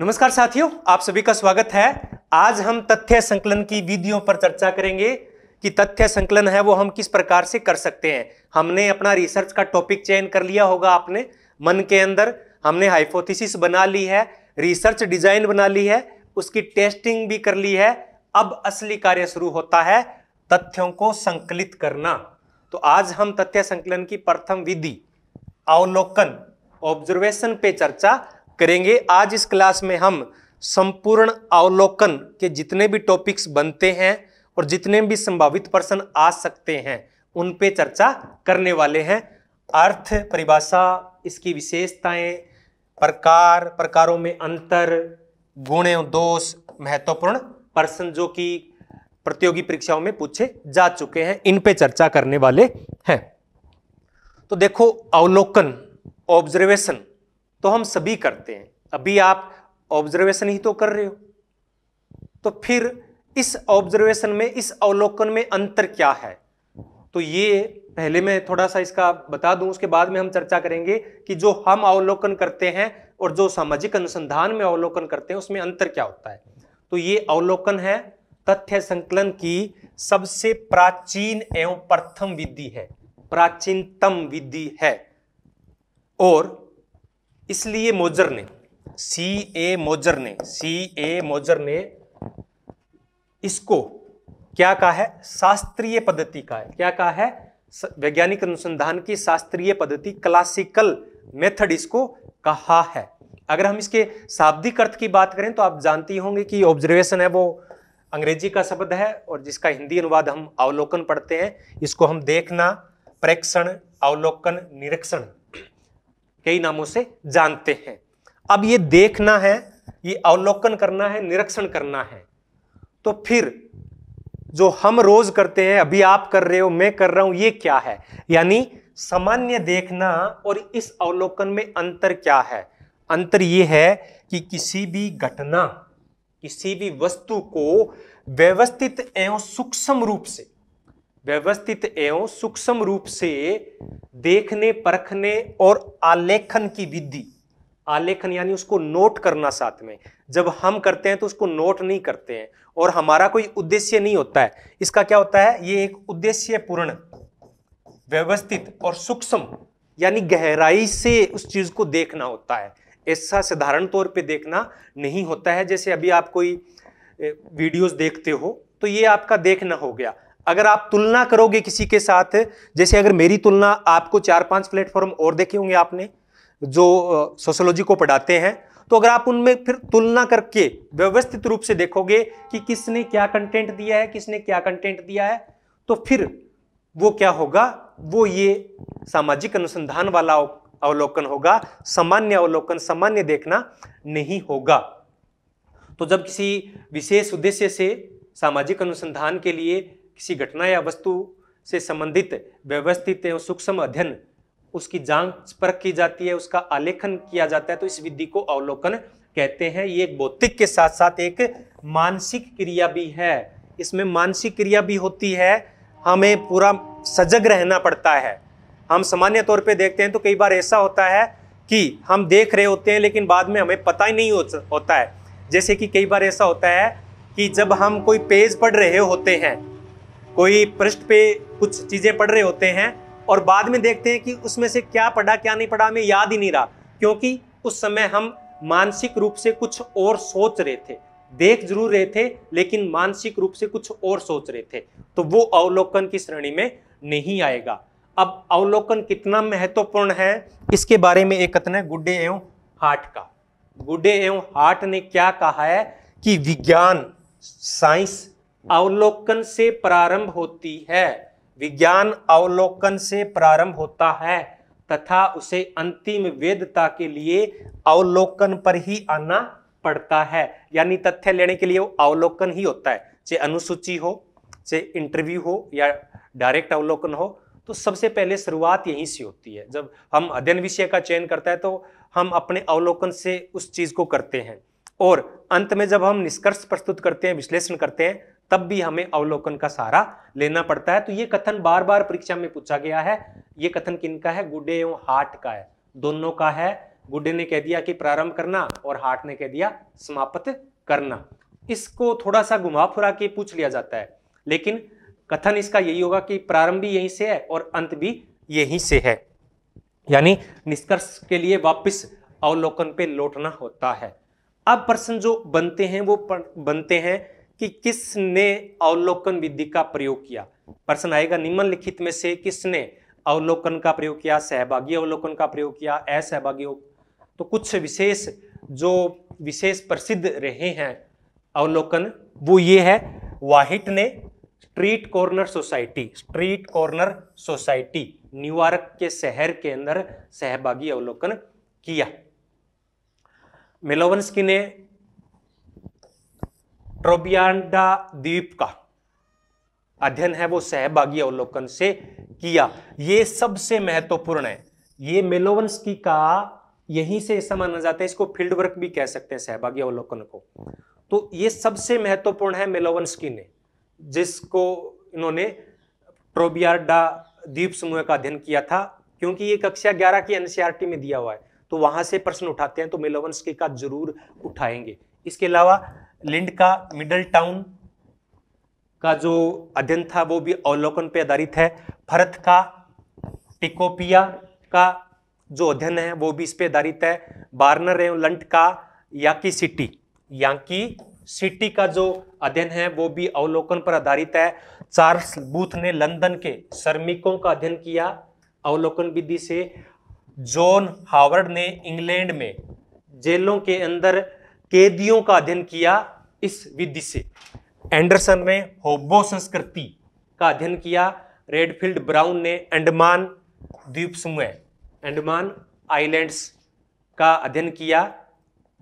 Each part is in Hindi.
नमस्कार साथियों आप सभी का स्वागत है आज हम तथ्य संकलन की विधियों पर चर्चा करेंगे कि तथ्य संकलन है वो हम किस प्रकार से कर सकते हैं हमने अपना रिसर्च का टॉपिक चयन कर लिया होगा आपने मन के अंदर हमने हाइपोथेसिस बना ली है रिसर्च डिजाइन बना ली है उसकी टेस्टिंग भी कर ली है अब असली कार्य शुरू होता है तथ्यों को संकलित करना तो आज हम तथ्य संकलन की प्रथम विधि अवलोकन ऑब्जर्वेशन पे चर्चा करेंगे आज इस क्लास में हम संपूर्ण अवलोकन के जितने भी टॉपिक्स बनते हैं और जितने भी संभावित प्रश्न आ सकते हैं उन पे चर्चा करने वाले हैं अर्थ परिभाषा इसकी विशेषताएं प्रकार प्रकारों में अंतर गुण एवं दोष महत्वपूर्ण प्रश्न जो कि प्रतियोगी परीक्षाओं में पूछे जा चुके हैं इन पे चर्चा करने वाले हैं तो देखो अवलोकन ऑब्जर्वेशन तो हम सभी करते हैं अभी आप ऑब्जर्वेशन ही तो कर रहे हो तो फिर इस ऑब्जर्वेशन में इस अवलोकन में अंतर क्या है तो ये पहले मैं थोड़ा सा इसका बता दूं उसके बाद में हम चर्चा करेंगे कि जो हम अवलोकन करते हैं और जो सामाजिक अनुसंधान में अवलोकन करते हैं उसमें अंतर क्या होता है तो ये अवलोकन है तथ्य संकलन की सबसे प्राचीन एवं प्रथम विधि है प्राचीनतम विधि है और इसलिए मोजर ने सी ए मोजर ने सी ए मोजर ने इसको क्या कहा है शास्त्रीय पद्धति का है क्या कहा है वैज्ञानिक अनुसंधान की शास्त्रीय पद्धति क्लासिकल मेथड इसको कहा है अगर हम इसके शाब्दिक अर्थ की बात करें तो आप जानती होंगे कि ऑब्जर्वेशन है वो अंग्रेजी का शब्द है और जिसका हिंदी अनुवाद हम अवलोकन पढ़ते हैं इसको हम देखना प्रेक्षण अवलोकन निरीक्षण कई नामों से जानते हैं अब ये देखना है ये अवलोकन करना है निरीक्षण करना है तो फिर जो हम रोज करते हैं अभी आप कर रहे हो मैं कर रहा हूं ये क्या है यानी सामान्य देखना और इस अवलोकन में अंतर क्या है अंतर ये है कि किसी भी घटना किसी भी वस्तु को व्यवस्थित एवं सूक्ष्म रूप से व्यवस्थित एवं सूक्ष्म रूप से देखने परखने और आलेखन की विधि आलेखन यानी उसको नोट करना साथ में जब हम करते हैं तो उसको नोट नहीं करते हैं और हमारा कोई उद्देश्य नहीं होता है इसका क्या होता है ये एक उद्देश्य पूर्ण व्यवस्थित और सूक्ष्म यानी गहराई से उस चीज को देखना होता है ऐसा साधारण तौर पे देखना नहीं होता है जैसे अभी आप कोई वीडियोस देखते हो तो ये आपका देखना हो गया अगर आप तुलना करोगे किसी के साथ जैसे अगर मेरी तुलना आपको चार पांच प्लेटफॉर्म और देखे होंगे आपने जो सोशोलॉजी को पढ़ाते हैं तो अगर आप उनमें फिर तुलना करके व्यवस्थित रूप से देखोगे कि किसने क्या कंटेंट दिया है किसने क्या कंटेंट दिया है तो फिर वो क्या होगा वो ये सामाजिक अनुसंधान वाला अवलोकन होगा सामान्य अवलोकन सामान्य देखना नहीं होगा तो जब किसी विशेष उद्देश्य से सामाजिक अनुसंधान के लिए किसी घटना या वस्तु से संबंधित व्यवस्थित एवं सूक्ष्म अध्ययन उसकी जांच पर की जाती है उसका आलेखन किया जाता है तो इस विधि को अवलोकन कहते हैं ये एक भौतिक के साथ साथ एक मानसिक क्रिया भी है इसमें मानसिक क्रिया भी होती है हमें पूरा सजग रहना पड़ता है हम सामान्य तौर पे देखते हैं तो कई बार ऐसा होता है कि हम देख रहे होते हैं लेकिन बाद में हमें पता ही नहीं होता है जैसे कि कई बार ऐसा होता है कि जब हम कोई पेज पढ़ रहे होते हैं कोई पृष्ठ पे कुछ चीज़ें पढ़ रहे होते हैं और बाद में देखते हैं कि उसमें से क्या पढ़ा क्या नहीं पढ़ा हमें याद ही नहीं रहा क्योंकि उस समय हम मानसिक रूप से कुछ और सोच रहे थे देख जरूर रहे थे लेकिन मानसिक रूप से कुछ और सोच रहे थे तो वो अवलोकन की श्रेणी में नहीं आएगा अब अवलोकन कितना महत्वपूर्ण है इसके बारे में एक कथन है गुड्डे एवं हार्ट का गुड्डे एवं हार्ट ने क्या कहा है कि विज्ञान साइंस अवलोकन से प्रारंभ होती है विज्ञान अवलोकन से प्रारंभ होता है तथा उसे अंतिम वेदता के लिए अवलोकन पर ही आना पड़ता है यानी तथ्य लेने के लिए वो अवलोकन ही होता है चाहे अनुसूची हो चाहे इंटरव्यू हो या डायरेक्ट अवलोकन हो तो सबसे पहले शुरुआत यहीं से होती है जब हम अध्ययन विषय का चयन करता है तो हम अपने अवलोकन से उस चीज़ को करते हैं और अंत में जब हम निष्कर्ष प्रस्तुत करते हैं विश्लेषण करते हैं तब भी हमें अवलोकन का सहारा लेना पड़ता है तो ये कथन बार बार परीक्षा में पूछा गया है ये कथन किन का है गुडे एवं हार्ट का है दोनों का है गुडे ने कह दिया कि प्रारंभ करना और हार्ट ने कह दिया समाप्त करना इसको थोड़ा सा घुमा फुरा के पूछ लिया जाता है लेकिन कथन इसका यही होगा कि प्रारंभ भी यहीं से है और अंत भी यहीं से है यानी निष्कर्ष के लिए वापस अवलोकन पे लौटना होता है अब प्रश्न जो बनते हैं वो बनते हैं कि किसने अवलोकन विधि का प्रयोग किया प्रश्न आएगा निम्नलिखित में से किसने अवलोकन का प्रयोग किया सहभागी अवलोकन का प्रयोग किया असहभागी तो कुछ विशेष जो विशेष प्रसिद्ध रहे हैं अवलोकन वो ये है वाहिट ने street corner society street corner society New York के शहर के अंदर सहभागी अवलोकन किया मेलोवंस्की ने ट्रोबियांडा द्वीप का अध्ययन है वो सहभागी अवलोकन से किया ये सबसे महत्वपूर्ण है ये मेलोवंस्की का यहीं से ऐसा माना जाता है इसको फील्ड वर्क भी कह सकते हैं सहभागी अवलोकन को तो ये सबसे महत्वपूर्ण है मेलोवंस्की ने जिसको इन्होंने ट्रोबियाडा द्वीप समूह का अध्ययन किया था क्योंकि ये कक्षा ग्यारह की एनसीआरटी में दिया हुआ है तो वहां से प्रश्न उठाते हैं तो मेलोवंस्की का जरूर उठाएंगे इसके अलावा लिंड का मिडल टाउन का जो अध्ययन था वो भी अवलोकन पे आधारित है भरत का टिकोपिया का जो अध्ययन है वो भी इस पे आधारित है बार्नर एवं लंट का याकी सिटी याकी सिटी का जो अध्ययन है वो भी अवलोकन पर आधारित है चार्ल्स बूथ ने लंदन के श्रमिकों का अध्ययन किया अवलोकन विधि से जॉन हावर्ड ने इंग्लैंड में जेलों के अंदर केदियों का अध्ययन किया इस विधि से एंडरसन ने होबो संस्कृति का अध्ययन किया रेडफील्ड ब्राउन ने अंडमान द्वीप समूह अंडमान आइलैंड्स का अध्ययन किया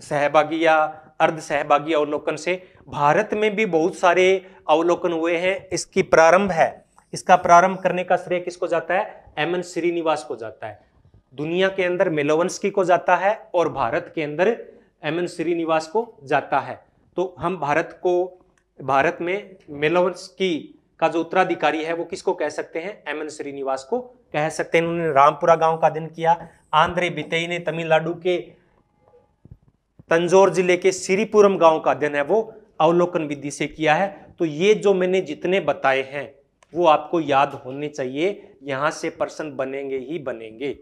सहभागी या अर्ध सहभागी अवलोकन से भारत में भी बहुत सारे अवलोकन हुए हैं इसकी प्रारंभ है इसका प्रारंभ करने का श्रेय किसको जाता है एम एन श्रीनिवास को जाता है दुनिया के अंदर की को जाता है और भारत के अंदर एम एन श्रीनिवास को जाता है तो हम भारत को भारत में की का जो उत्तराधिकारी है वो किसको कह सकते हैं एम एन श्रीनिवास को कह सकते हैं उन्होंने रामपुरा गांव का अध्ययन किया आंध्रे बितई ने तमिलनाडु के तंजोर जिले के श्रीपुरम गांव का अध्ययन है वो अवलोकन विधि से किया है तो ये जो मैंने जितने बताए हैं वो आपको याद होने चाहिए यहां से प्रश्न बनेंगे ही बनेंगे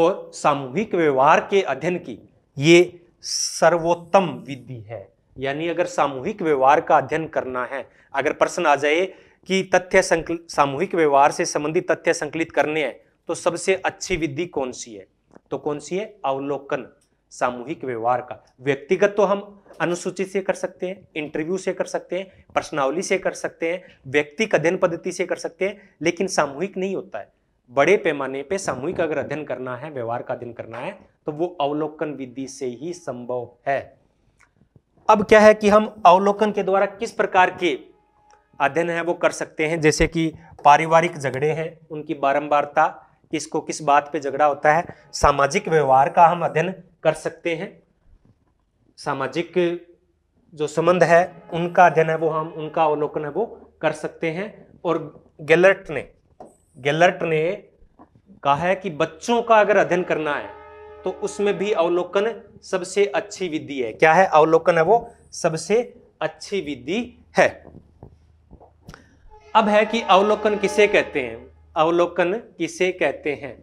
और सामूहिक व्यवहार के अध्ययन की ये सर्वोत्तम विधि है यानी अगर सामूहिक व्यवहार का अध्ययन करना है अगर प्रश्न आ जाए कि तथ्य सामूहिक व्यवहार से संबंधित तथ्य संकलित करने हैं तो सबसे अच्छी विधि कौन सी है तो कौन सी है अवलोकन सामूहिक व्यवहार का व्यक्तिगत तो हम अनुसूचित से कर सकते हैं इंटरव्यू से कर सकते हैं प्रश्नावली से कर सकते हैं व्यक्तिक अध्ययन पद्धति से कर सकते हैं लेकिन सामूहिक नहीं होता है बड़े पैमाने पे सामूहिक अगर अध्ययन करना है व्यवहार का अध्ययन करना है तो वो अवलोकन विधि से ही संभव है अब क्या है कि हम अवलोकन के द्वारा किस प्रकार के अध्ययन है वो कर सकते हैं जैसे कि पारिवारिक झगड़े हैं उनकी बारंबारता किसको किस बात पे झगड़ा होता है सामाजिक व्यवहार का हम अध्ययन कर सकते हैं सामाजिक जो संबंध है उनका अध्ययन है वो हम उनका अवलोकन है वो कर सकते हैं और गैलर्ट ने गैलर्ट ने कहा है कि बच्चों का अगर अध्ययन करना है तो उसमें भी अवलोकन सबसे अच्छी विधि है क्या है अवलोकन है वो सबसे अच्छी विधि है अब है कि अवलोकन किसे कहते हैं अवलोकन किसे कहते हैं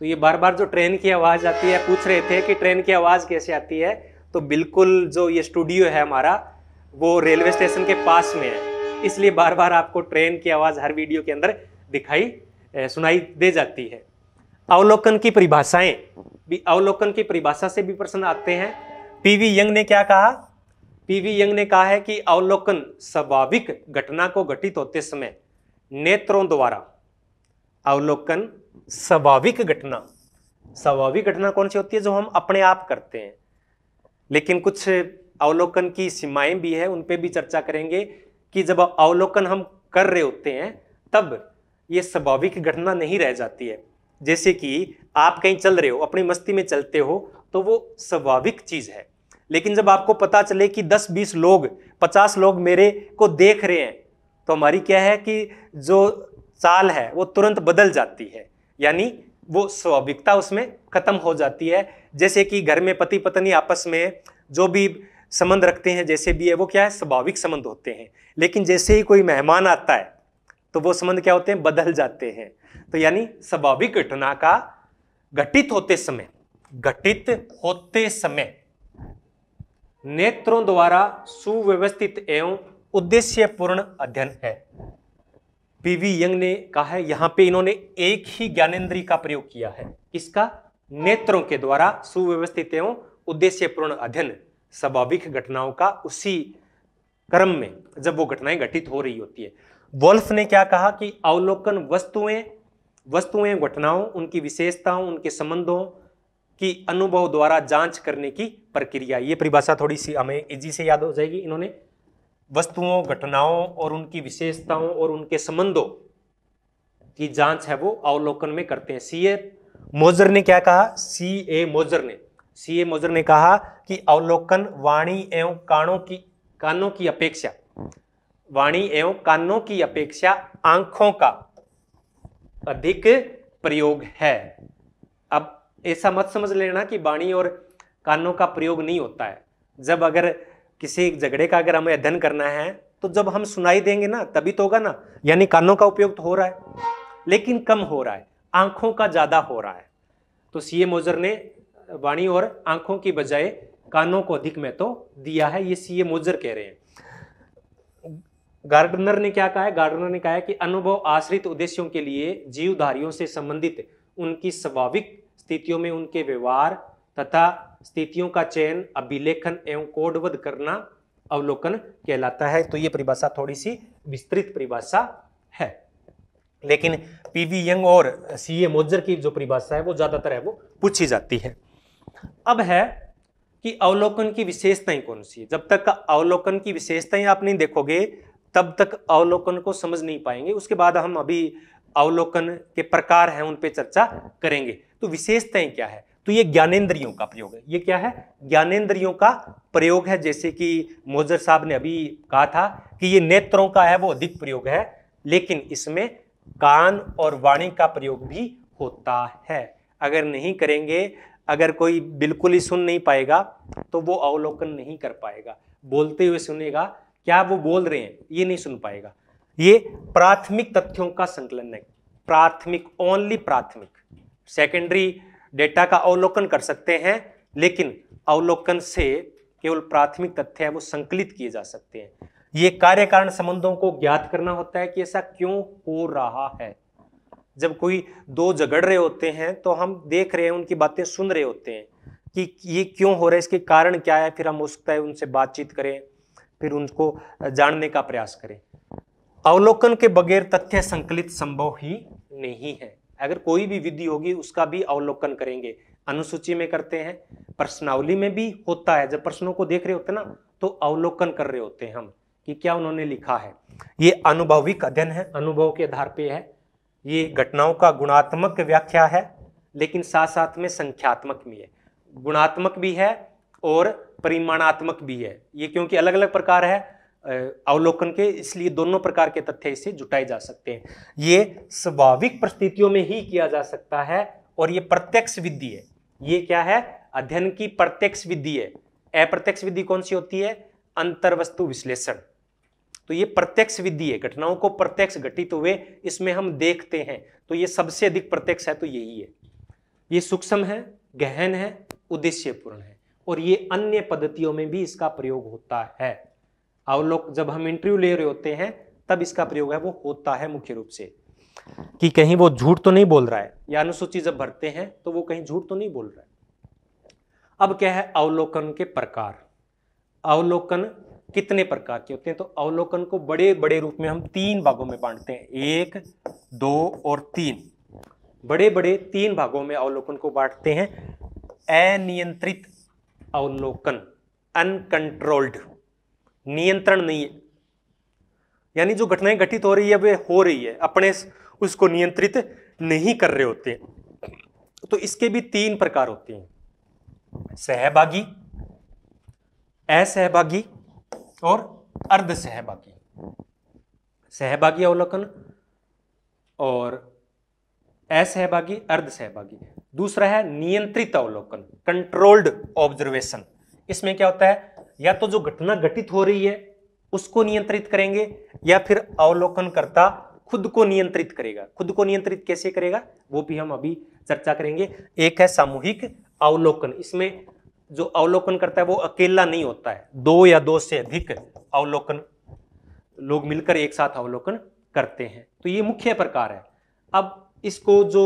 तो ये बार बार जो ट्रेन की आवाज़ आती है पूछ रहे थे कि ट्रेन की आवाज़ कैसे आती है तो बिल्कुल जो ये स्टूडियो है हमारा वो रेलवे स्टेशन के पास में है इसलिए बार बार आपको ट्रेन की आवाज़ हर वीडियो के अंदर दिखाई सुनाई दे जाती है अवलोकन की परिभाषाएं भी अवलोकन की परिभाषा से भी प्रश्न आते हैं पीवी यंग ने क्या कहा पीवी यंग ने कहा है कि अवलोकन स्वाभाविक घटना को घटित होते समय नेत्रों द्वारा अवलोकन स्वाभाविक घटना स्वाभाविक घटना कौन सी होती है जो हम अपने आप करते हैं लेकिन कुछ अवलोकन की सीमाएं भी है उन पर भी चर्चा करेंगे कि जब अवलोकन हम कर रहे होते हैं तब ये स्वाभाविक घटना नहीं रह जाती है जैसे कि आप कहीं चल रहे हो अपनी मस्ती में चलते हो तो वो स्वाभाविक चीज़ है लेकिन जब आपको पता चले कि 10-20 लोग 50 लोग मेरे को देख रहे हैं तो हमारी क्या है कि जो चाल है वो तुरंत बदल जाती है यानी वो स्वाभाविकता उसमें ख़त्म हो जाती है जैसे कि घर में पति पत्नी आपस में जो भी संबंध रखते हैं जैसे भी है वो क्या है स्वाभाविक संबंध होते हैं लेकिन जैसे ही कोई मेहमान आता है तो वो संबंध क्या होते हैं बदल जाते हैं तो यानी स्वाभाविक घटना का घटित होते समय घटित होते समय नेत्रों द्वारा सुव्यवस्थित एवं उद्देश्यपूर्ण अध्ययन है पीवी यंग ने कहा है यहां पे इन्होंने एक ही ज्ञानेन्द्रीय का प्रयोग किया है इसका नेत्रों के द्वारा सुव्यवस्थित एवं उद्देश्यपूर्ण अध्ययन स्वाभाविक घटनाओं का उसी क्रम में जब वो घटनाएं घटित हो रही होती है वोल्फ ने क्या कहा कि अवलोकन वस्तुएं वस्तुएं घटनाओं उनकी विशेषताओं उनके संबंधों की अनुभव द्वारा जांच करने की प्रक्रिया ये परिभाषा थोड़ी सी हमें इजी से याद हो जाएगी इन्होंने वस्तुओं घटनाओं और उनकी विशेषताओं और उनके संबंधों की जांच है वो अवलोकन में करते हैं सी ए मोजर ने क्या कहा सी ए मोजर ने सी ए मोजर ने कहा कि अवलोकन वाणी एवं काणों की कानों की अपेक्षा वाणी एवं कानों की अपेक्षा आंखों का अधिक प्रयोग है अब ऐसा मत समझ लेना कि वाणी और कानों का प्रयोग नहीं होता है जब अगर किसी झगड़े का अगर हमें अध्ययन करना है तो जब हम सुनाई देंगे ना तभी तो होगा ना यानी कानों का उपयोग तो हो रहा है लेकिन कम हो रहा है आंखों का ज़्यादा हो रहा है तो सीए मोजर ने वाणी और आंखों की बजाय कानों को अधिक महत्व तो दिया है ये सीए मोजर कह रहे हैं गार्डनर ने क्या कहा है गार्डनर ने कहा है कि अनुभव आश्रित उद्देश्यों के लिए जीवधारियों से संबंधित उनकी स्वाभाविक स्थितियों में उनके व्यवहार तथा स्थितियों का चयन अभिलेखन एवं कोडवध करना अवलोकन कहलाता है तो ये परिभाषा थोड़ी सी विस्तृत परिभाषा है लेकिन पीवी यंग और सीए मोजर की जो परिभाषा है वो ज्यादातर है वो पूछी जाती है अब है कि अवलोकन की विशेषताएं कौन सी है जब तक अवलोकन की विशेषताएं आप नहीं देखोगे तब तक अवलोकन को समझ नहीं पाएंगे उसके बाद हम अभी अवलोकन के प्रकार हैं उन पर चर्चा करेंगे तो विशेषताएं क्या है तो ये ज्ञानेन्द्रियों का प्रयोग है ये क्या है ज्ञानेन्द्रियों का प्रयोग है जैसे कि मोजर साहब ने अभी कहा था कि ये नेत्रों का है वो अधिक प्रयोग है लेकिन इसमें कान और वाणी का प्रयोग भी होता है अगर नहीं करेंगे अगर कोई बिल्कुल ही सुन नहीं पाएगा तो वो अवलोकन नहीं कर पाएगा बोलते हुए सुनेगा क्या वो बोल रहे हैं ये नहीं सुन पाएगा ये प्राथमिक तथ्यों का संकलन है प्राथमिक ओनली प्राथमिक सेकेंडरी डेटा का अवलोकन कर सकते हैं लेकिन अवलोकन से केवल प्राथमिक तथ्य है वो संकलित किए जा सकते हैं ये कार्य कारण संबंधों को ज्ञात करना होता है कि ऐसा क्यों हो रहा है जब कोई दो झगड़ रहे होते हैं तो हम देख रहे हैं उनकी बातें सुन रहे होते हैं कि ये क्यों हो रहा है इसके कारण क्या है फिर हम हो सकता है उनसे बातचीत करें फिर उनको जानने का प्रयास करें अवलोकन के बगैर तथ्य संकलित संभव ही नहीं है अगर कोई भी विधि होगी उसका भी अवलोकन करेंगे अनुसूची में करते हैं प्रश्नावली में भी होता है जब प्रश्नों को देख रहे होते ना तो अवलोकन कर रहे होते हैं हम कि क्या उन्होंने लिखा है ये अनुभविक अध्ययन है अनुभव के आधार पर है ये घटनाओं का गुणात्मक व्याख्या है लेकिन साथ साथ में संख्यात्मक भी है गुणात्मक भी है और परिमाणात्मक भी है ये क्योंकि अलग अलग प्रकार है अवलोकन के इसलिए दोनों प्रकार के तथ्य इसे जुटाए जा सकते हैं ये स्वाभाविक परिस्थितियों में ही किया जा सकता है और ये प्रत्यक्ष विधि है ये क्या है अध्ययन की प्रत्यक्ष विधि है अप्रत्यक्ष विधि कौन सी होती है वस्तु विश्लेषण तो ये प्रत्यक्ष विधि है घटनाओं को प्रत्यक्ष घटित हुए इसमें हम देखते हैं तो ये सबसे अधिक प्रत्यक्ष है तो यही है ये सूक्ष्म है गहन है उद्देश्यपूर्ण है और ये अन्य पद्धतियों में भी इसका प्रयोग होता है अवलोक जब हम इंटरव्यू ले रहे होते हैं तब इसका प्रयोग है वो होता है मुख्य रूप से कि कहीं वो झूठ तो नहीं बोल रहा है या अनुसूची जब भरते हैं तो वो कहीं झूठ तो नहीं बोल रहा है अब क्या है अवलोकन के प्रकार अवलोकन कितने प्रकार के होते हैं तो अवलोकन को बड़े बड़े रूप में हम तीन भागों में बांटते हैं एक दो और तीन बड़े बड़े तीन भागों में अवलोकन को बांटते हैं अनियंत्रित अवलोकन अनकंट्रोल्ड नियंत्रण नहीं है यानी जो घटनाएं घटित हो रही है वे हो रही है अपने उसको नियंत्रित नहीं कर रहे होते तो इसके भी तीन प्रकार होते हैं सहभागी असहभागी और अर्ध सहभागी सहभागी अवलोकन और असहभागी अर्ध सहभागी दूसरा है नियंत्रित अवलोकन कंट्रोल्ड ऑब्जर्वेशन इसमें क्या होता है या तो जो घटना घटित हो रही है उसको नियंत्रित करेंगे या फिर अवलोकन करता खुद को नियंत्रित करेगा खुद को नियंत्रित कैसे करेगा वो भी हम अभी चर्चा करेंगे एक है सामूहिक अवलोकन इसमें जो अवलोकन करता है वो अकेला नहीं होता है दो या दो से अधिक अवलोकन लोग मिलकर एक साथ अवलोकन करते हैं तो ये मुख्य प्रकार है अब इसको जो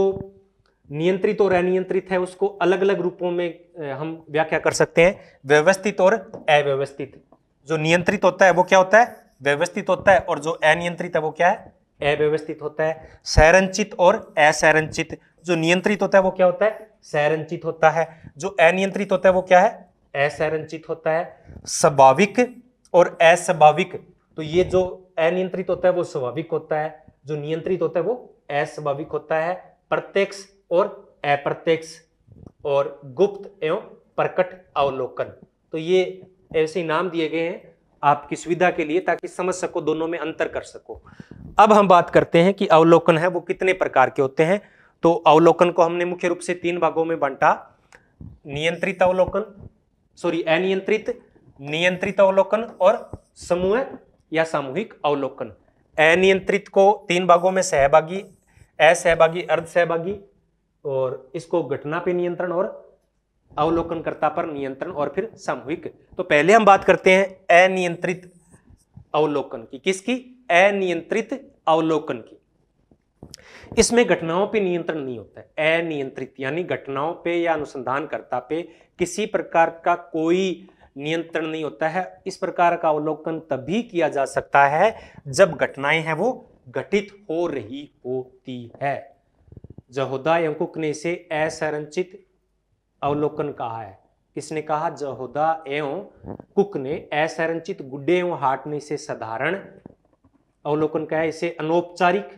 नियंत्रित और अनियंत्रित है उसको अलग अलग रूपों में हम व्याख्या कर सकते हैं व्यवस्थित और अव्यवस्थित जो नियंत्रित होता है वो क्या होता है व्यवस्थित होता है और जो अनियंत्रित है वो क्या है अव्यवस्थित होता है संरचित और असंरचित जो नियंत्रित होता है वो क्या होता है सैरंचित होता है जो अनियंत्रित होता है वो क्या है असैरंचित होता है स्वाभाविक और अस्वाभाविक तो ये जो अनियंत्रित होता है वो स्वाभाविक होता है जो नियंत्रित होता है वो अस्वाभाविक होता है प्रत्यक्ष और अप्रत्यक्ष और गुप्त एवं प्रकट अवलोकन तो ये ऐसे नाम दिए गए हैं आपकी सुविधा के लिए ताकि समझ सको दोनों में अंतर कर सको अब हम बात करते हैं कि अवलोकन है वो कितने प्रकार के होते हैं तो अवलोकन को हमने मुख्य रूप से तीन भागों में बांटा नियंत्रित अवलोकन सॉरी अनियंत्रित नियंत्रित अवलोकन और समूह या सामूहिक अवलोकन अनियंत्रित को तीन भागों में सहभागी असहभागी अर्ध सहभागी और इसको घटना पे नियंत्रण और अवलोकनकर्ता पर नियंत्रण और फिर सामूहिक तो पहले हम बात करते हैं अनियंत्रित अवलोकन की किसकी अनियंत्रित अवलोकन की इसमें घटनाओं पे नियंत्रण नहीं होता है अनियंत्रित यानी घटनाओं पे या अनुसंधानकर्ता पे किसी प्रकार का कोई नियंत्रण नहीं होता है इस प्रकार का अवलोकन तभी किया जा सकता है जब घटनाएं हैं वो घटित हो रही होती है जहोदा एवं ने इसे असंरचित अवलोकन कहा है किसने कहा जहोदा एवं कुक ने असंरचित गुड्डे एवं हाट ने इसे साधारण अवलोकन कहा है इसे अनौपचारिक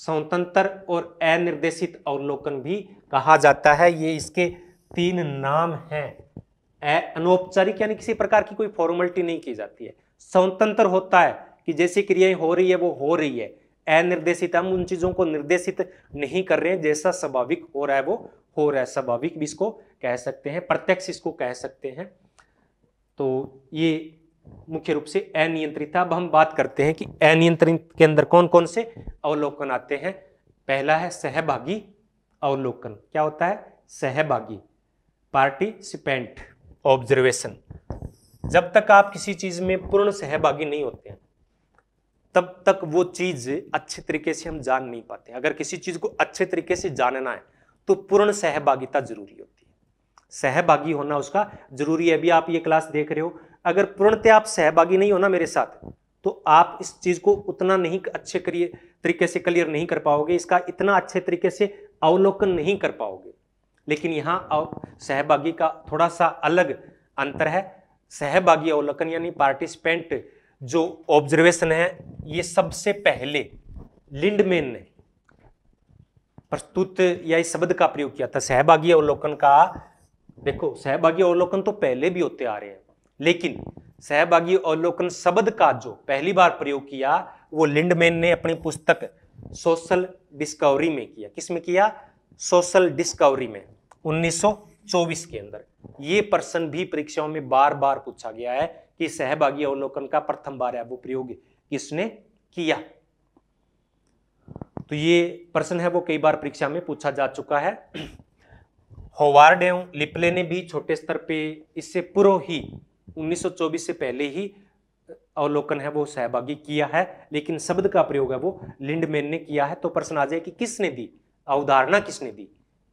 स्वतंत्र और अनिर्देशित अवलोकन भी कहा जाता है ये इसके तीन नाम हैं अनौपचारिक यानी किसी प्रकार की कोई फॉर्मेलिटी नहीं की जाती है स्वतंत्र होता है कि जैसी क्रियाएं हो रही है वो हो रही है अनिर्देशित हम उन चीज़ों को निर्देशित नहीं कर रहे हैं जैसा स्वाभाविक हो रहा है वो हो रहा है स्वाभाविक भी इसको कह सकते हैं प्रत्यक्ष इसको कह सकते हैं तो ये मुख्य रूप से अनियंत्रित अब हम बात करते हैं कि अनियंत्रित के अंदर कौन कौन से अवलोकन आते हैं पहला है सहभागी अवलोकन क्या होता है सहभागी पार्टिसिपेंट ऑब्जर्वेशन जब तक आप किसी चीज में पूर्ण सहभागी नहीं होते हैं तब तक वो चीज अच्छे तरीके से हम जान नहीं पाते अगर किसी चीज को अच्छे तरीके से जानना है तो पूर्ण सहभागिता जरूरी होती है सहभागी होना उसका जरूरी है अभी आप ये क्लास देख रहे हो अगर पूर्णतः आप सहभागी नहीं हो ना मेरे साथ तो आप इस चीज़ को उतना नहीं अच्छे करिए तरीके से क्लियर नहीं कर पाओगे इसका इतना अच्छे तरीके से अवलोकन नहीं कर पाओगे लेकिन यहाँ सहभागी का थोड़ा सा अलग अंतर है सहभागी अवलोकन यानी पार्टिसिपेंट जो ऑब्जर्वेशन है ये सबसे पहले लिंडमेन ने प्रस्तुत या इस शब्द का प्रयोग किया था सहभागी अवलोकन का देखो सहभागी अवलोकन तो पहले भी होते आ रहे हैं लेकिन सहभागी अवलोकन शब्द का जो पहली बार प्रयोग किया वो लिंडमैन ने अपनी पुस्तक सोशल डिस्कवरी में किया किस में किया सोशल डिस्कवरी में 1924 के अंदर ये प्रश्न भी परीक्षाओं में बार बार पूछा गया है कि सहभागी अवलोकन का प्रथम बार है वो प्रयोग किसने किया तो ये प्रश्न है वो कई बार परीक्षा में पूछा जा चुका है होवार्ड एवं लिपले ने भी छोटे स्तर पे इससे पूर्व ही 1924 से पहले ही अवलोकन है वो सहभागी किया है लेकिन शब्द का प्रयोग है वो लिंडमेन ने किया है तो प्रश्न आ जाए कि किसने दी अवधारणा किसने दी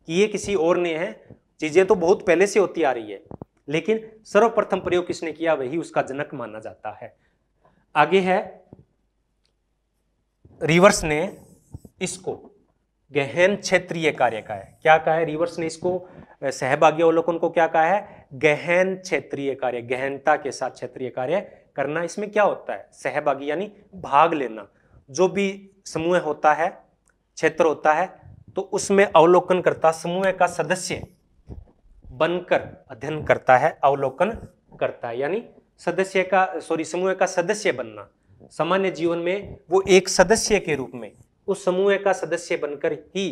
कि ये किसी और ने है चीजें तो बहुत पहले से होती आ रही है लेकिन सर्वप्रथम प्रयोग किसने किया वही उसका जनक माना जाता है आगे है रिवर्स ने इसको गहन क्षेत्रीय कार्य का है क्या कहा है रिवर्स ने इसको सहभागी अवलोकन को क्या कहा है गहन क्षेत्रीय कार्य गहनता के साथ क्षेत्रीय कार्य करना इसमें क्या होता है सहभागी यानी भाग लेना जो भी समूह होता है क्षेत्र होता है तो उसमें अवलोकन करता समूह का सदस्य बनकर अध्ययन करता है अवलोकन करता है यानी सदस्य का सॉरी समूह का सदस्य बनना सामान्य जीवन में वो एक सदस्य के रूप में उस समूह का सदस्य बनकर ही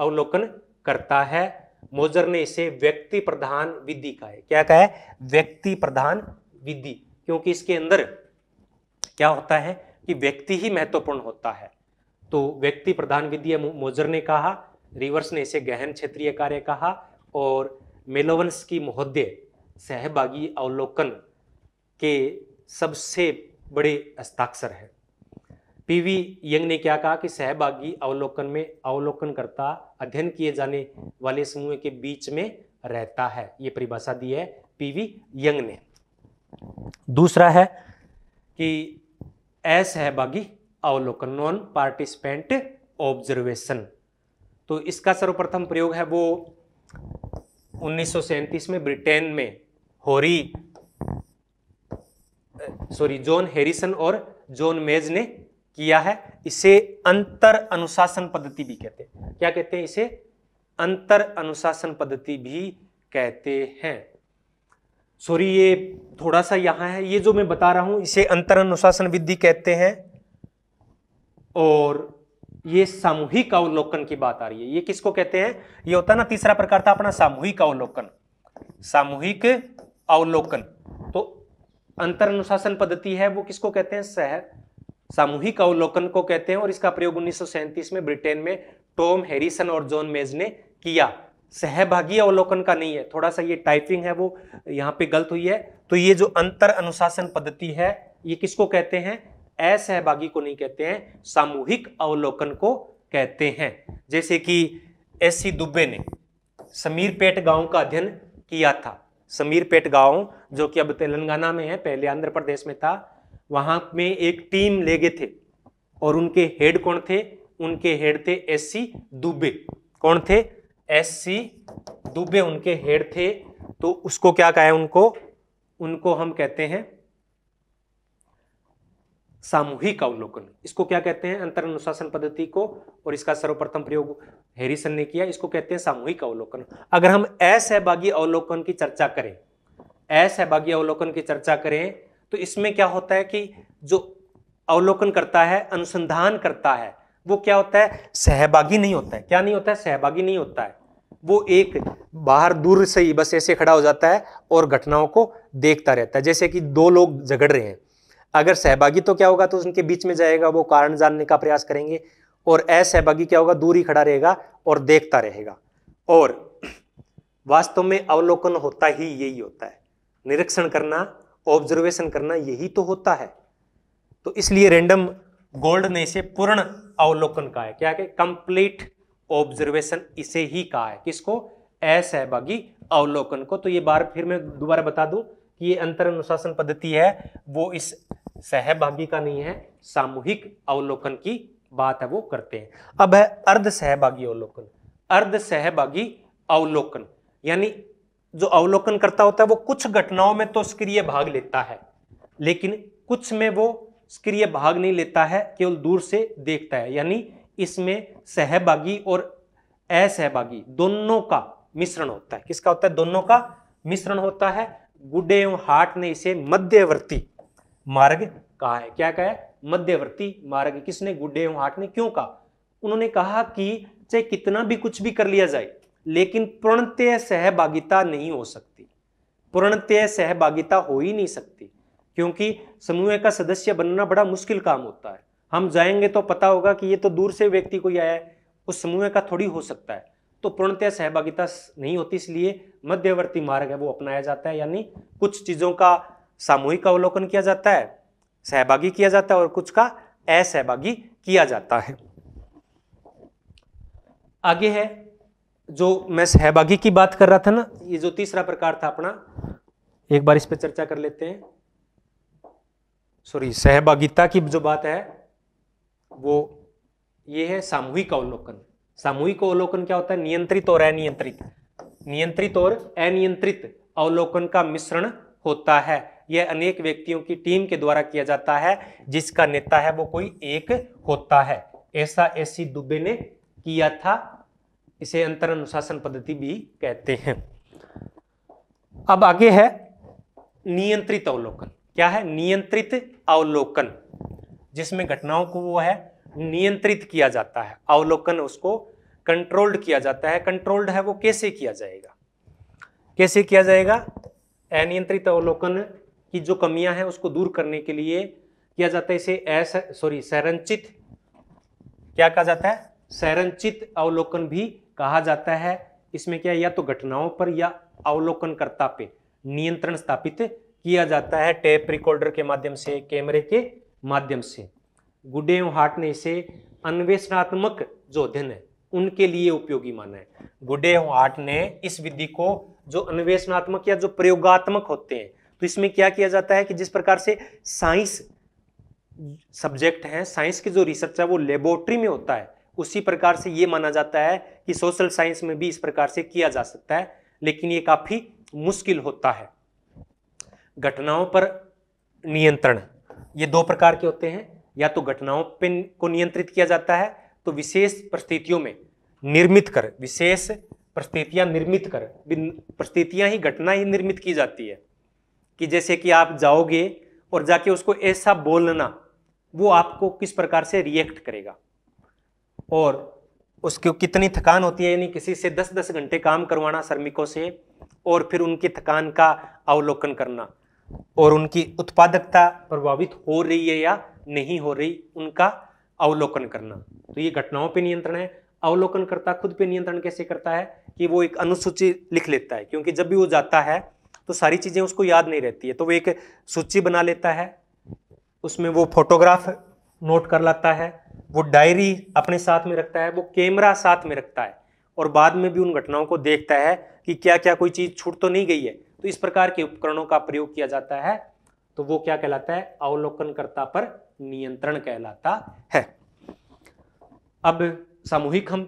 अवलोकन करता है मोजर ने इसे व्यक्ति प्रधान विधि कहा है क्या कहा है व्यक्ति प्रधान विधि क्योंकि इसके अंदर क्या होता है कि व्यक्ति ही महत्वपूर्ण होता है तो व्यक्ति प्रधान विधि मोजर ने कहा रिवर्स ने इसे गहन क्षेत्रीय कार्य कहा और मेलोवंस की महोदय सहभागी अवलोकन के सबसे बड़े हस्ताक्षर है पीवी यंग ने क्या कहा कि सहभागी अवलोकन में अवलोकन करता अध्ययन किए जाने वाले समूह के बीच में रहता है ये परिभाषा दी है पीवी यंग ने दूसरा है कि असहभागी अवलोकन नॉन पार्टिसिपेंट ऑब्जर्वेशन तो इसका सर्वप्रथम प्रयोग है वो उन्नीस में ब्रिटेन में होरी सॉरी जॉन हेरिसन और जॉन मेज ने किया है इसे अंतर अनुशासन पद्धति भी कहते हैं क्या कहते हैं इसे अंतर अनुशासन पद्धति भी कहते हैं सॉरी ये थोड़ा सा यहां है ये जो मैं बता रहा हूं इसे अंतर अनुशासन विधि कहते हैं और ये सामूहिक अवलोकन की बात आ रही है ये किसको कहते हैं ये होता है ना तीसरा प्रकार था अपना सामूहिक अवलोकन सामूहिक अवलोकन तो अंतर अनुशासन पद्धति है वो किसको कहते हैं सह सामूहिक अवलोकन को कहते हैं और इसका प्रयोग उन्नीस में ब्रिटेन में टॉम हैरिसन और जॉन मेज ने किया सहभागी अवलोकन का नहीं है थोड़ा सा ये टाइपिंग है वो यहाँ पे गलत हुई है तो ये जो अंतर अनुशासन पद्धति है ये किसको कहते हैं असहभागी को नहीं कहते हैं सामूहिक अवलोकन को कहते हैं जैसे कि एस सी दुबे ने समीरपेट गांव का अध्ययन किया था समीरपेट गांव जो कि अब तेलंगाना में है पहले आंध्र प्रदेश में था वहां में एक टीम ले गए थे और उनके हेड कौन थे उनके हेड थे एस दुबे कौन थे एस सी दुबे उनके हेड थे तो उसको क्या कहा है उनको उनको हम कहते हैं सामूहिक अवलोकन इसको क्या कहते हैं अंतर अनुशासन पद्धति को और इसका सर्वप्रथम प्रयोग हेरिसन ने किया इसको कहते हैं सामूहिक अवलोकन अगर हम असहभागी अवलोकन की चर्चा करें असहभागी अवलोकन की चर्चा करें तो इसमें क्या होता है कि जो अवलोकन करता है अनुसंधान करता है वो क्या होता है सहभागी नहीं होता है क्या नहीं होता है सहभागी नहीं होता है वो एक बाहर दूर से ही बस ऐसे खड़ा हो जाता है और घटनाओं को देखता रहता है जैसे कि दो लोग झगड़ रहे हैं अगर सहभागी तो क्या होगा तो उनके बीच में जाएगा वो कारण जानने का प्रयास करेंगे और असहभागी क्या होगा दूर ही खड़ा रहेगा और देखता रहेगा और वास्तव में अवलोकन होता ही यही होता है निरीक्षण करना ऑब्जर्वेशन करना यही तो होता है तो इसलिए रेंडम गोल्ड ने इसे पूर्ण अवलोकन कहा है क्या है कंप्लीट ऑब्जर्वेशन इसे ही कहा है किसको असहभागी अवलोकन को तो ये बार फिर मैं दोबारा बता दूं कि ये अंतर अनुशासन पद्धति है वो इस सहभागी का नहीं है सामूहिक अवलोकन की बात है वो करते हैं अब है अर्ध सहभागी अवलोकन अर्ध सहभागी अवलोकन यानी जो अवलोकन करता होता है वो कुछ घटनाओं में तो सक्रिय भाग लेता है लेकिन कुछ में वो सक्रिय भाग नहीं लेता है केवल दूर से देखता है यानी इसमें सहभागी और असहभागी दोनों का मिश्रण होता है किसका होता है दोनों का मिश्रण होता है गुडे एवं हाट ने इसे मध्यवर्ती मार्ग कहा है क्या कहा है मध्यवर्ती मार्ग किसने गुडे एवं हाट ने क्यों कहा उन्होंने कहा कि चाहे कितना भी कुछ भी कर लिया जाए लेकिन पूर्णतः सहभागिता नहीं हो सकती पूर्णतः सहभागिता हो ही नहीं सकती क्योंकि समूह का सदस्य बनना बड़ा मुश्किल काम होता है हम जाएंगे तो पता होगा कि ये तो दूर से व्यक्ति कोई आया है उस समूह का थोड़ी हो सकता है तो पूर्णतः सहभागिता नहीं होती इसलिए मध्यवर्ती मार्ग है वो अपनाया जाता है यानी कुछ चीज़ों का सामूहिक अवलोकन किया जाता है सहभागी किया जाता है और कुछ का असहभागी किया जाता है आगे है जो मैं सहभागी की बात कर रहा था ना ये जो तीसरा प्रकार था अपना एक बार इस पर चर्चा कर लेते हैं सॉरी सहभागिता की जो बात है वो ये है सामूहिक अवलोकन सामूहिक अवलोकन क्या होता है नियंत्रित और अनियंत्रित नियंत्रित और अनियंत्रित अवलोकन का मिश्रण होता है यह अनेक व्यक्तियों की टीम के द्वारा किया जाता है जिसका नेता है वो कोई एक होता है ऐसा ऐसी दुबे ने किया था इसे अंतर अनुशासन पद्धति भी कहते हैं अब आगे है नियंत्रित अवलोकन क्या है नियंत्रित अवलोकन जिसमें घटनाओं को वो है नियंत्रित किया जाता है अवलोकन उसको कंट्रोल्ड किया जाता है कंट्रोल्ड है वो कैसे किया जाएगा कैसे किया जाएगा अनियंत्रित अवलोकन की जो कमियां हैं उसको दूर करने के लिए किया जाता है इसे सॉरी संरचित क्या कहा जाता है संरचित अवलोकन भी कहा जाता है इसमें क्या या तो घटनाओं पर या अवलोकनकर्ता पे नियंत्रण स्थापित किया जाता है टेप रिकॉर्डर के माध्यम से कैमरे के माध्यम से गुडे हाट ने इसे अन्वेषणात्मक जो अध्ययन है उनके लिए उपयोगी माना है गुडे हाट ने इस विधि को जो अन्वेषणात्मक या जो प्रयोगात्मक होते हैं तो इसमें क्या किया जाता है कि जिस प्रकार से साइंस सब्जेक्ट है साइंस की जो रिसर्च है वो लेबोरेटरी में होता है उसी प्रकार से ये माना जाता है कि सोशल साइंस में भी इस प्रकार से किया जा सकता है लेकिन ये काफ़ी मुश्किल होता है घटनाओं पर नियंत्रण ये दो प्रकार के होते हैं या तो घटनाओं पर को नियंत्रित किया जाता है तो विशेष परिस्थितियों में निर्मित कर विशेष परिस्थितियां निर्मित कर परिस्थितियां ही घटना ही निर्मित की जाती है कि जैसे कि आप जाओगे और जाके उसको ऐसा बोलना वो आपको किस प्रकार से रिएक्ट करेगा और उसकी कितनी थकान होती है यानी किसी से दस दस घंटे काम करवाना श्रमिकों से और फिर उनकी थकान का अवलोकन करना और उनकी उत्पादकता प्रभावित हो रही है या नहीं हो रही उनका अवलोकन करना तो ये घटनाओं पर नियंत्रण है अवलोकन करता खुद पे नियंत्रण कैसे करता है कि वो एक अनुसूची लिख लेता है क्योंकि जब भी वो जाता है तो सारी चीज़ें उसको याद नहीं रहती है तो वो एक सूची बना लेता है उसमें वो फोटोग्राफ नोट कर लाता है वो डायरी अपने साथ में रखता है वो कैमरा साथ में रखता है और बाद में भी उन घटनाओं को देखता है कि क्या क्या कोई चीज़ छूट तो नहीं गई है तो इस प्रकार के उपकरणों का प्रयोग किया जाता है तो वो क्या कहलाता है अवलोकनकर्ता पर नियंत्रण कहलाता है अब सामूहिक हम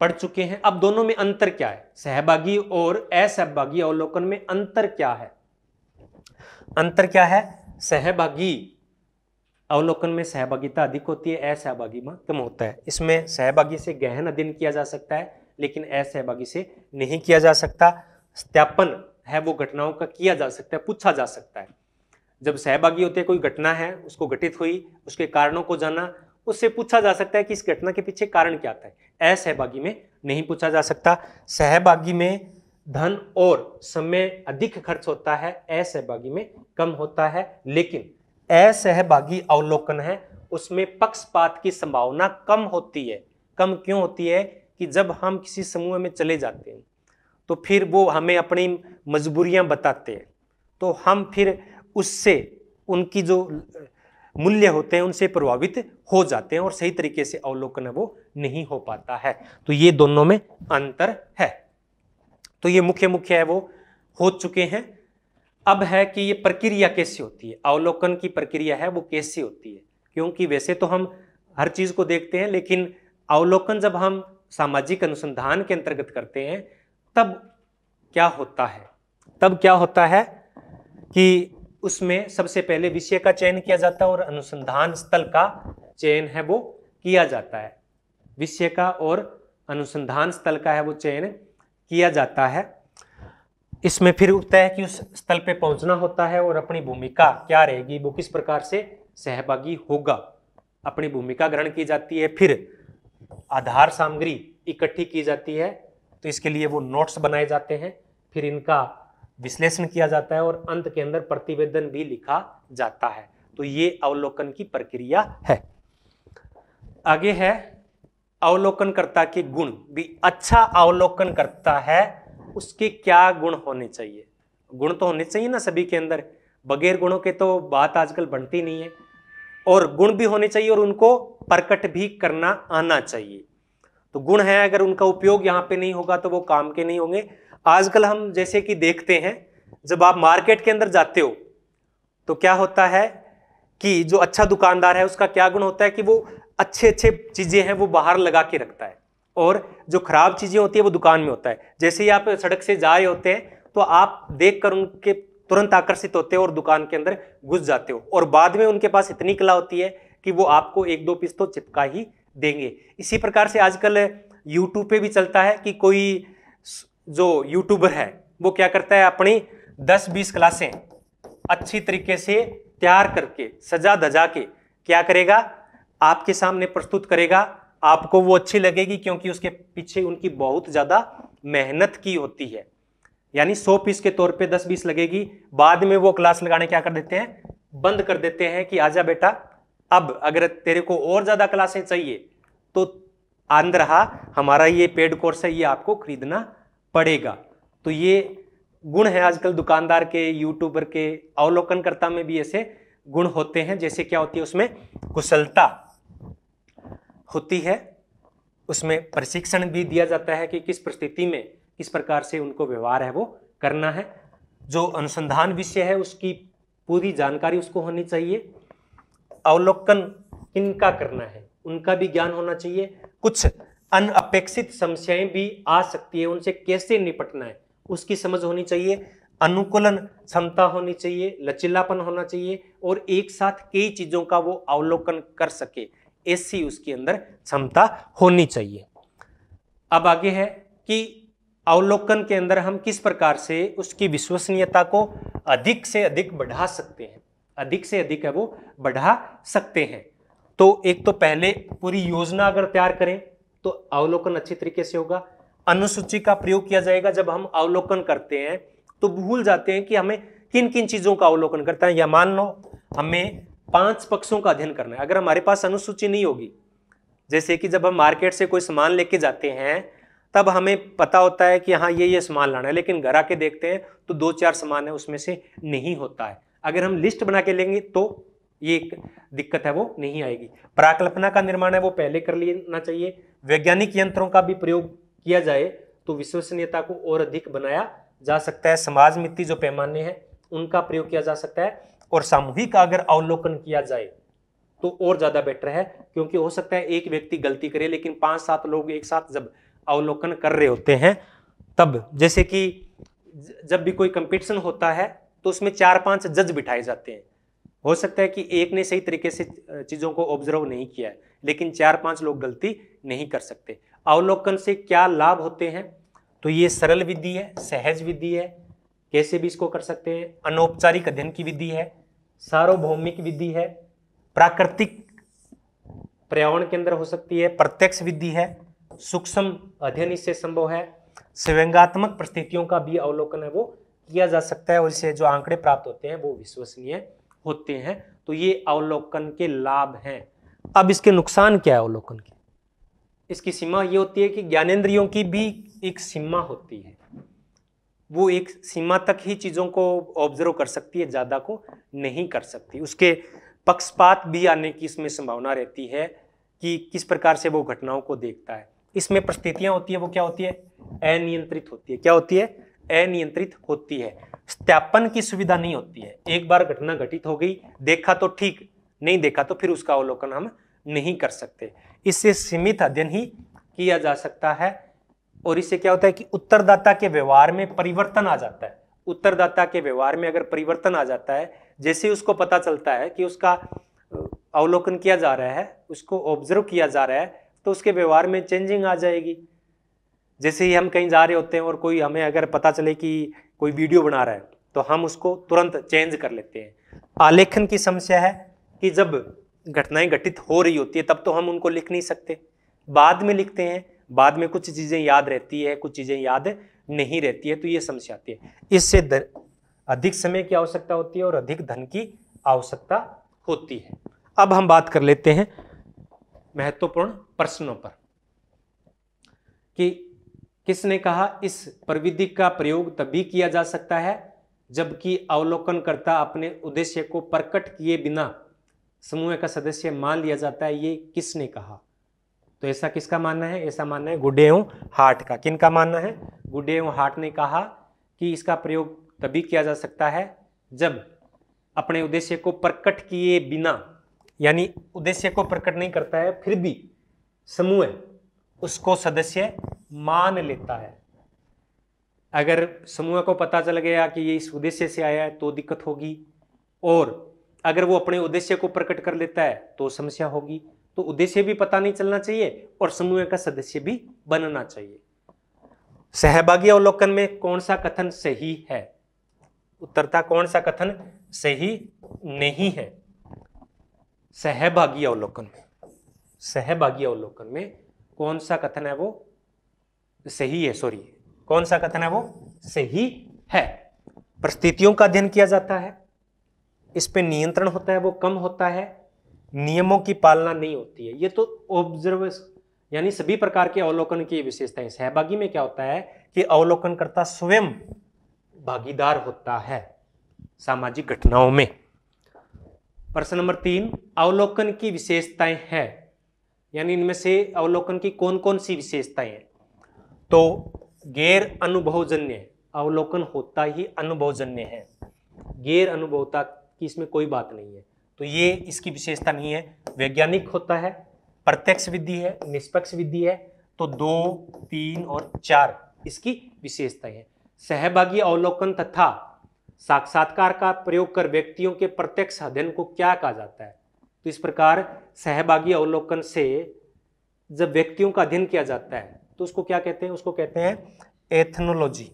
पढ़ चुके हैं अब दोनों में अंतर क्या है सहभागी और असहभागी अवलोकन में अंतर क्या है अंतर क्या है सहभागी अवलोकन में सहभागिता अधिक होती है असहभागी में कम होता है इसमें सहभागी से गहन अध्ययन किया जा सकता है लेकिन असहभागी से नहीं किया जा सकता सत्यापन है वो घटनाओं का किया जा सकता है पूछा जा सकता है जब सहभागी होते कोई घटना है उसको घटित हुई उसके कारणों को जाना उससे पूछा जा सकता है कि इस घटना के पीछे कारण क्या था है असहभागी में नहीं पूछा जा सकता सहभागी में धन और समय अधिक खर्च होता है असहभागी में कम होता है लेकिन असहभागी अवलोकन है उसमें पक्षपात की संभावना कम होती है कम क्यों होती है कि जब हम किसी समूह में चले जाते हैं तो फिर वो हमें अपनी मजबूरियां बताते हैं तो हम फिर उससे उनकी जो मूल्य होते हैं उनसे प्रभावित हो जाते हैं और सही तरीके से अवलोकन वो नहीं हो पाता है तो ये दोनों में अंतर है तो ये मुख्य मुख्य है वो हो चुके हैं अब है कि ये प्रक्रिया कैसी होती है अवलोकन की प्रक्रिया है वो कैसी होती है क्योंकि वैसे तो हम हर चीज़ को देखते हैं लेकिन अवलोकन जब हम सामाजिक अनुसंधान के अंतर्गत करते हैं तब क्या होता है तब क्या होता है कि उसमें सबसे पहले विषय का चयन किया जाता है और अनुसंधान स्थल का चयन है वो किया जाता है विषय का और अनुसंधान स्थल का है वो चयन किया जाता है इसमें फिर तय कि उस स्थल पे पहुंचना होता है और अपनी भूमिका क्या रहेगी वो किस प्रकार से सहभागी होगा अपनी भूमिका ग्रहण की जाती है फिर आधार सामग्री इकट्ठी की जाती है तो इसके लिए वो नोट्स बनाए जाते हैं फिर इनका विश्लेषण किया जाता है और अंत के अंदर प्रतिवेदन भी लिखा जाता है तो ये अवलोकन की प्रक्रिया है आगे है अवलोकनकर्ता के गुण भी अच्छा अवलोकन करता है उसके क्या गुण होने चाहिए गुण तो होने चाहिए ना सभी के अंदर बगैर गुणों के तो बात आजकल बनती नहीं है और गुण भी होने चाहिए और उनको प्रकट भी करना आना चाहिए तो गुण है अगर उनका उपयोग यहाँ पे नहीं होगा तो वो काम के नहीं होंगे आजकल हम जैसे कि देखते हैं जब आप मार्केट के अंदर जाते हो तो क्या होता है कि जो अच्छा दुकानदार है उसका क्या गुण होता है कि वो अच्छे अच्छे चीज़ें हैं वो बाहर लगा के रखता है और जो ख़राब चीज़ें होती है वो दुकान में होता है जैसे ही आप सड़क से जा रहे होते हैं तो आप देख कर उनके तुरंत आकर्षित होते हो और दुकान के अंदर घुस जाते हो और बाद में उनके पास इतनी कला होती है कि वो आपको एक दो पीस तो चिपका ही देंगे इसी प्रकार से आजकल यूट्यूब पे भी चलता है कि कोई जो यूट्यूबर है वो क्या करता है अपनी दस बीस क्लासें अच्छी तरीके से तैयार करके सजा धजा के क्या करेगा आपके सामने प्रस्तुत करेगा आपको वो अच्छी लगेगी क्योंकि उसके पीछे उनकी बहुत ज़्यादा मेहनत की होती है यानी सौ पीस के तौर पे दस बीस लगेगी बाद में वो क्लास लगाने क्या कर देते हैं बंद कर देते हैं कि आजा बेटा अब अगर तेरे को और ज़्यादा क्लासें चाहिए तो आंध रहा हमारा ये पेड कोर्स है ये आपको खरीदना पड़ेगा तो ये गुण है आजकल दुकानदार के यूट्यूबर के अवलोकनकर्ता में भी ऐसे गुण होते हैं जैसे क्या होती है उसमें कुशलता होती है उसमें प्रशिक्षण भी दिया जाता है कि किस परिस्थिति में किस प्रकार से उनको व्यवहार है वो करना है जो अनुसंधान विषय है उसकी पूरी जानकारी उसको होनी चाहिए अवलोकन किनका करना है उनका भी ज्ञान होना चाहिए कुछ अनअपेक्षित समस्याएं भी आ सकती है उनसे कैसे निपटना है उसकी समझ होनी चाहिए अनुकूलन क्षमता होनी चाहिए लचीलापन होना चाहिए और एक साथ कई चीज़ों का वो अवलोकन कर सके ऐसी उसके अंदर क्षमता होनी चाहिए अब आगे है कि अवलोकन के अंदर हम किस प्रकार से उसकी विश्वसनीयता को अधिक से अधिक बढ़ा सकते हैं अधिक से अधिक है वो बढ़ा सकते हैं तो एक तो पहले पूरी योजना अगर तैयार करें तो अवलोकन अच्छे तरीके से होगा अनुसूची का प्रयोग किया जाएगा जब हम अवलोकन करते हैं तो भूल जाते हैं कि हमें किन किन चीज़ों का अवलोकन करता है या मान लो हमें पांच पक्षों का अध्ययन करना है अगर हमारे पास अनुसूची नहीं होगी जैसे कि जब हम मार्केट से कोई सामान लेके जाते हैं तब हमें पता होता है कि हाँ ये ये सामान लाना है लेकिन घर आके देखते हैं तो दो चार सामान है उसमें से नहीं होता है अगर हम लिस्ट बना के लेंगे तो ये एक दिक्कत है वो नहीं आएगी प्राकल्पना का निर्माण है वो पहले कर लेना चाहिए वैज्ञानिक यंत्रों का भी प्रयोग किया जाए तो विश्वसनीयता को और अधिक बनाया जा सकता है समाज मित्ती जो पैमाने हैं उनका प्रयोग किया जा सकता है और सामूहिक अगर अवलोकन किया जाए तो और ज्यादा बेटर है क्योंकि हो सकता है एक व्यक्ति गलती करे लेकिन पांच सात लोग एक साथ जब अवलोकन कर रहे होते हैं तब जैसे कि जब भी कोई कंपटीशन होता है तो उसमें चार पांच जज बिठाए जाते हैं हो सकता है कि एक ने सही तरीके से चीज़ों को ऑब्जर्व नहीं किया है लेकिन चार पांच लोग गलती नहीं कर सकते अवलोकन से क्या लाभ होते हैं तो ये सरल विधि है सहज विधि है कैसे भी इसको कर सकते हैं अनौपचारिक अध्ययन की विधि है सार्वभौमिक विधि है प्राकृतिक पर्यावरण के अंदर हो सकती है प्रत्यक्ष विधि है सूक्ष्म अध्ययन इससे संभव है स्वयंगात्मक परिस्थितियों का भी अवलोकन है वो किया जा सकता है और इससे जो आंकड़े प्राप्त होते हैं वो विश्वसनीय होते हैं तो ये अवलोकन के लाभ हैं अब इसके नुकसान क्या है अवलोकन के इसकी सीमा ये होती है कि ज्ञानेन्द्रियों की भी एक सीमा होती है वो एक सीमा तक ही चीज़ों को ऑब्जर्व कर सकती है ज़्यादा को नहीं कर सकती उसके पक्षपात भी आने की इसमें संभावना रहती है कि किस प्रकार से वो घटनाओं को देखता है इसमें परिस्थितियाँ होती है वो क्या होती है अनियंत्रित होती है क्या होती है अनियंत्रित होती है स्थापन की सुविधा नहीं होती है एक बार घटना घटित हो गई देखा तो ठीक नहीं देखा तो फिर उसका अवलोकन हम नहीं कर सकते इससे सीमित अध्ययन ही किया जा सकता है और इससे क्या होता है कि उत्तरदाता के व्यवहार में परिवर्तन आ जाता है उत्तरदाता के व्यवहार में अगर परिवर्तन आ जाता है जैसे उसको पता चलता है कि उसका अवलोकन किया जा रहा है उसको ऑब्जर्व किया जा रहा है तो उसके व्यवहार में चेंजिंग आ जाएगी जैसे ही हम कहीं जा रहे होते हैं और कोई हमें अगर पता चले कि कोई वीडियो बना रहा है तो हम उसको तुरंत चेंज कर लेते हैं आलेखन की समस्या है कि जब घटनाएं घटित हो रही होती है तब तो हम उनको लिख नहीं सकते बाद में लिखते हैं बाद में कुछ चीज़ें याद रहती है कुछ चीज़ें याद नहीं रहती है तो ये समस्या आती है इससे अधिक समय की आवश्यकता होती है और अधिक धन की आवश्यकता होती है अब हम बात कर लेते हैं महत्वपूर्ण प्रश्नों पर कि किसने कहा इस प्रविधि का प्रयोग तभी किया जा सकता है जबकि अवलोकनकर्ता अपने उद्देश्य को प्रकट किए बिना समूह का सदस्य मान लिया जाता है ये किसने कहा तो ऐसा किसका मानना है ऐसा मानना है गुडेऊ हार्ट का किन का मानना है गुडेऊ हार्ट ने कहा कि इसका प्रयोग तभी किया जा सकता है जब अपने उद्देश्य को प्रकट किए बिना यानी उद्देश्य को प्रकट नहीं करता है फिर भी समूह उसको सदस्य मान लेता है अगर समूह को पता चल गया कि ये इस उद्देश्य से आया है तो दिक्कत होगी और अगर वो अपने उद्देश्य को प्रकट कर लेता है तो समस्या होगी तो उद्देश्य भी पता नहीं चलना चाहिए और समूह का सदस्य भी बनना चाहिए सहभागी अवलोकन में कौन सा कथन सही है उत्तरता कौन सा कथन सही नहीं है सहभागी अवलोकन में सहभागी अवलोकन में कौन सा कथन है वो सही है सॉरी कौन सा कथन है वो सही है परिस्थितियों का अध्ययन किया जाता है इस पे नियंत्रण होता है वो कम होता है नियमों की पालना नहीं होती है ये तो ऑब्जर्व यानी सभी प्रकार के अवलोकन की है सहभागी में क्या होता है कि अवलोकनकर्ता स्वयं भागीदार होता है सामाजिक घटनाओं में प्रश्न नंबर तीन अवलोकन की विशेषताएं हैं यानी इनमें से अवलोकन की कौन कौन सी विशेषताएं हैं तो गैर अनुभवजन्य अवलोकन होता ही अनुभवजन्य है गैर अनुभवता की इसमें कोई बात नहीं है तो ये इसकी विशेषता नहीं है वैज्ञानिक होता है प्रत्यक्ष विधि है निष्पक्ष विधि है तो दो तीन और चार इसकी विशेषता है सहभागी अवलोकन तथा साक्षात्कार का प्रयोग कर व्यक्तियों के प्रत्यक्ष अध्ययन को क्या कहा जाता है तो इस प्रकार सहभागी अवलोकन से जब व्यक्तियों का अध्ययन किया जाता है तो उसको क्या कहते हैं उसको कहते हैं एथनोलॉजी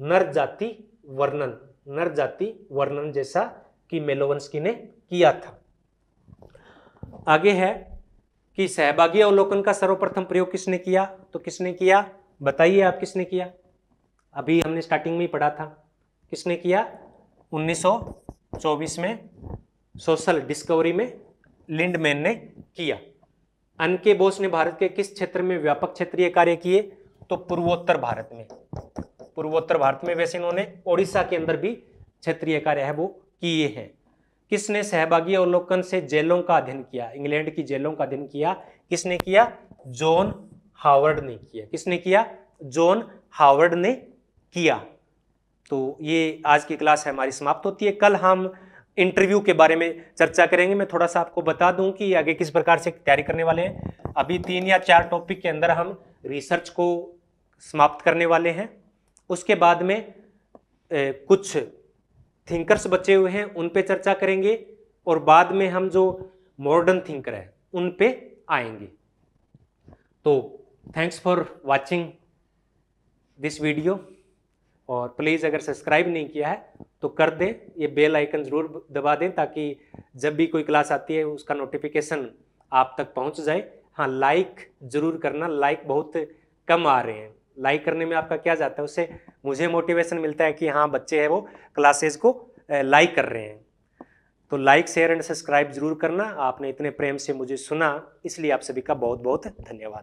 नर जाति वर्णन नर जाति वर्णन जैसा कि मेलोवंस्की ने किया था आगे है कि सहभागी अवलोकन का सर्वप्रथम प्रयोग किसने किया तो किसने किया बताइए आप किसने किया अभी हमने स्टार्टिंग में ही पढ़ा था किसने किया 1924 में सोशल डिस्कवरी में लिंडमैन ने किया अन के बोस ने भारत के किस क्षेत्र में व्यापक क्षेत्रीय कार्य किए तो पूर्वोत्तर भारत में पूर्वोत्तर भारत में वैसे इन्होंने ओडिशा के अंदर भी क्षेत्रीय कार्य है वो किए हैं किसने सहभागी अवलोकन से जेलों का अध्ययन किया इंग्लैंड की जेलों का अध्ययन किया किसने किया जॉन हावर्ड ने किया किसने किया जॉन हावर्ड ने किया तो ये आज की क्लास हमारी समाप्त होती है कल हम इंटरव्यू के बारे में चर्चा करेंगे मैं थोड़ा सा आपको बता दूं कि आगे किस प्रकार से तैयारी करने वाले हैं अभी तीन या चार टॉपिक के अंदर हम रिसर्च को समाप्त करने वाले हैं उसके बाद में ए, कुछ थिंकर्स बचे हुए हैं उन पे चर्चा करेंगे और बाद में हम जो मॉडर्न थिंकर हैं उन पे आएंगे तो thanks for watching this video और प्लीज़ अगर सब्सक्राइब नहीं किया है तो कर दें ये बेल आइकन ज़रूर दबा दें ताकि जब भी कोई क्लास आती है उसका नोटिफिकेशन आप तक पहुंच जाए हाँ लाइक ज़रूर करना लाइक बहुत कम आ रहे हैं लाइक करने में आपका क्या जाता है उससे मुझे मोटिवेशन मिलता है कि हाँ बच्चे हैं वो क्लासेज को लाइक कर रहे हैं तो लाइक शेयर एंड सब्सक्राइब जरूर करना आपने इतने प्रेम से मुझे सुना इसलिए आप सभी का बहुत बहुत धन्यवाद